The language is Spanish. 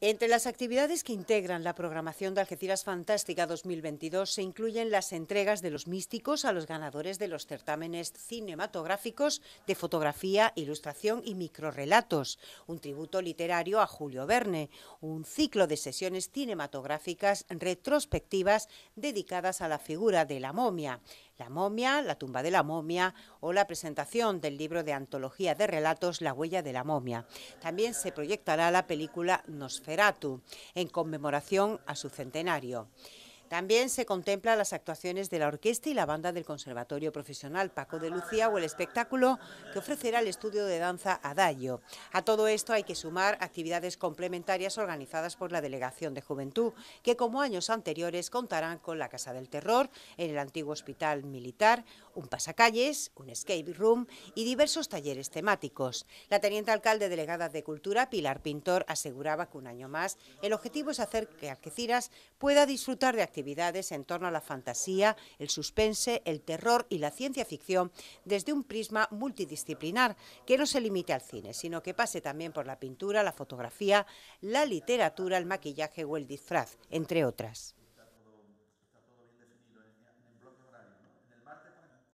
Entre las actividades que integran la programación de Algeciras Fantástica 2022 se incluyen las entregas de los místicos a los ganadores de los certámenes cinematográficos de fotografía, ilustración y microrrelatos, un tributo literario a Julio Verne, un ciclo de sesiones cinematográficas retrospectivas dedicadas a la figura de la momia, la momia, la tumba de la momia o la presentación del libro de antología de relatos La huella de la momia. También se proyectará la película Nosferatu en conmemoración a su centenario. También se contempla las actuaciones de la orquesta y la banda del Conservatorio Profesional Paco de Lucía o el espectáculo que ofrecerá el estudio de danza Adayo. A todo esto hay que sumar actividades complementarias organizadas por la Delegación de Juventud, que como años anteriores contarán con la Casa del Terror, en el antiguo Hospital Militar, un pasacalles, un escape room y diversos talleres temáticos. La teniente alcalde delegada de Cultura, Pilar Pintor, aseguraba que un año más el objetivo es hacer que Algeciras pueda disfrutar de actividades actividades en torno a la fantasía, el suspense, el terror y la ciencia ficción desde un prisma multidisciplinar que no se limite al cine, sino que pase también por la pintura, la fotografía, la literatura, el maquillaje o el disfraz, entre otras.